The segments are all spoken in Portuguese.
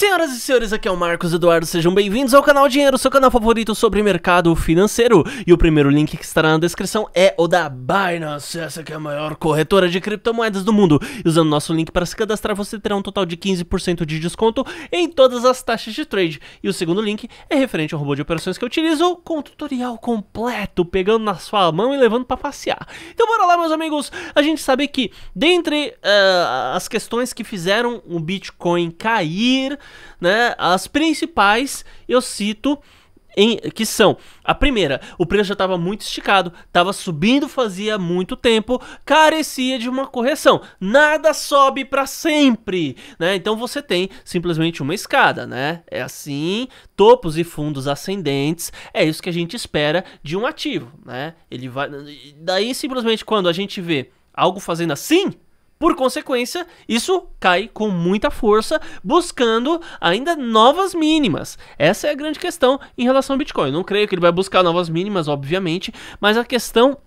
Senhoras e senhores, aqui é o Marcos Eduardo, sejam bem-vindos ao canal Dinheiro, seu canal favorito sobre mercado financeiro. E o primeiro link que estará na descrição é o da Binance, essa que é a maior corretora de criptomoedas do mundo. E usando nosso link para se cadastrar, você terá um total de 15% de desconto em todas as taxas de trade. E o segundo link é referente ao robô de operações que eu utilizo, com tutorial completo, pegando na sua mão e levando para passear. Então bora lá, meus amigos, a gente sabe que dentre uh, as questões que fizeram o Bitcoin cair né? As principais eu cito em, que são a primeira, o preço já estava muito esticado, estava subindo fazia muito tempo, carecia de uma correção. Nada sobe para sempre, né? Então você tem simplesmente uma escada, né? É assim, topos e fundos ascendentes, é isso que a gente espera de um ativo, né? Ele vai daí simplesmente quando a gente vê algo fazendo assim, por consequência, isso cai com muita força, buscando ainda novas mínimas. Essa é a grande questão em relação ao Bitcoin. Não creio que ele vai buscar novas mínimas, obviamente, mas a questão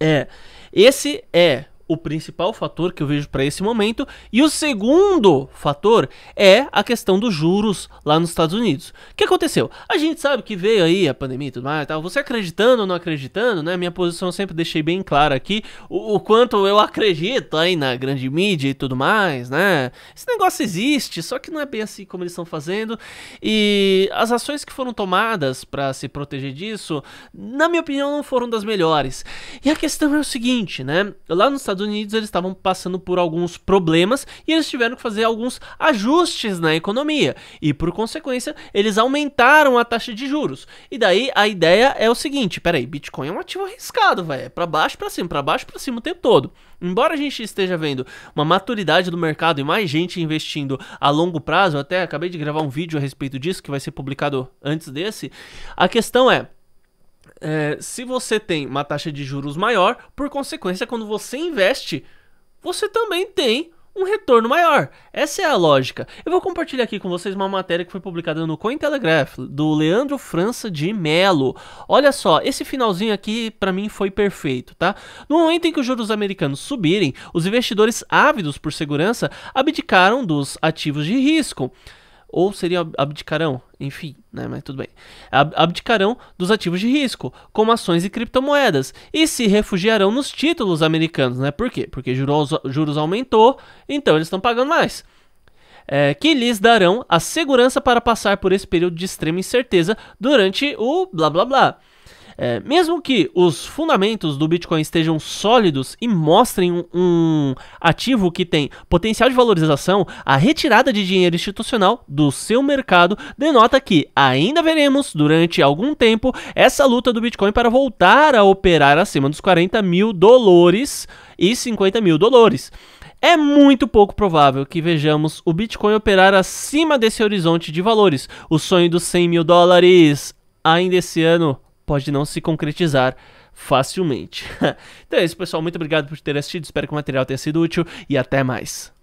é: esse é o principal fator que eu vejo para esse momento. E o segundo fator é a questão dos juros lá nos Estados Unidos. O que aconteceu? A gente sabe que veio aí a pandemia e tudo mais, tá? você acreditando ou não acreditando, né? Minha posição eu sempre deixei bem clara aqui o, o, quanto eu acredito aí na grande mídia e tudo mais, né? Esse negócio existe, só que não é bem assim como eles estão fazendo. E as ações que foram tomadas para se proteger disso, na minha opinião, não foram das melhores. E a questão é o seguinte, né? Lá nos Estados Unidos eles estavam passando por alguns problemas e eles tiveram que fazer alguns ajustes na economia. E por consequência, eles aumentaram a taxa de juros. E daí a ideia é o seguinte, peraí, Bitcoin é um ativo arriscado, vai? é para baixo para cima, para baixo para cima o tempo todo. Embora a gente esteja vendo uma maturidade do mercado e mais gente investindo a longo prazo, até acabei de gravar um vídeo a respeito disso que vai ser publicado antes desse, a questão é é, se você tem uma taxa de juros maior, por consequência, quando você investe, você também tem um retorno maior. Essa é a lógica. Eu vou compartilhar aqui com vocês uma matéria que foi publicada no Cointelegraph, do Leandro França de Melo. Olha só, esse finalzinho aqui para mim foi perfeito, tá? No momento em que os juros americanos subirem, os investidores ávidos por segurança abdicaram dos ativos de risco ou seria abdicarão, enfim, né, mas tudo bem. Abdicarão dos ativos de risco, como ações e criptomoedas, e se refugiarão nos títulos americanos, né? Por quê? Porque juros, juros aumentou, então eles estão pagando mais. É, que lhes darão a segurança para passar por esse período de extrema incerteza durante o blá blá blá. É, mesmo que os fundamentos do Bitcoin estejam sólidos e mostrem um, um, ativo que tem potencial de valorização, a retirada de dinheiro institucional do seu mercado denota que ainda veremos durante algum tempo essa luta do Bitcoin para voltar a operar acima dos 40 mil dólares e 50 mil dólares. É muito pouco provável que vejamos o Bitcoin operar acima desse horizonte de valores, o sonho dos 100 mil dólares, ainda esse ano pode não se concretizar facilmente. então é isso, pessoal. Muito obrigado por ter assistido. Espero que o material tenha sido útil e até mais.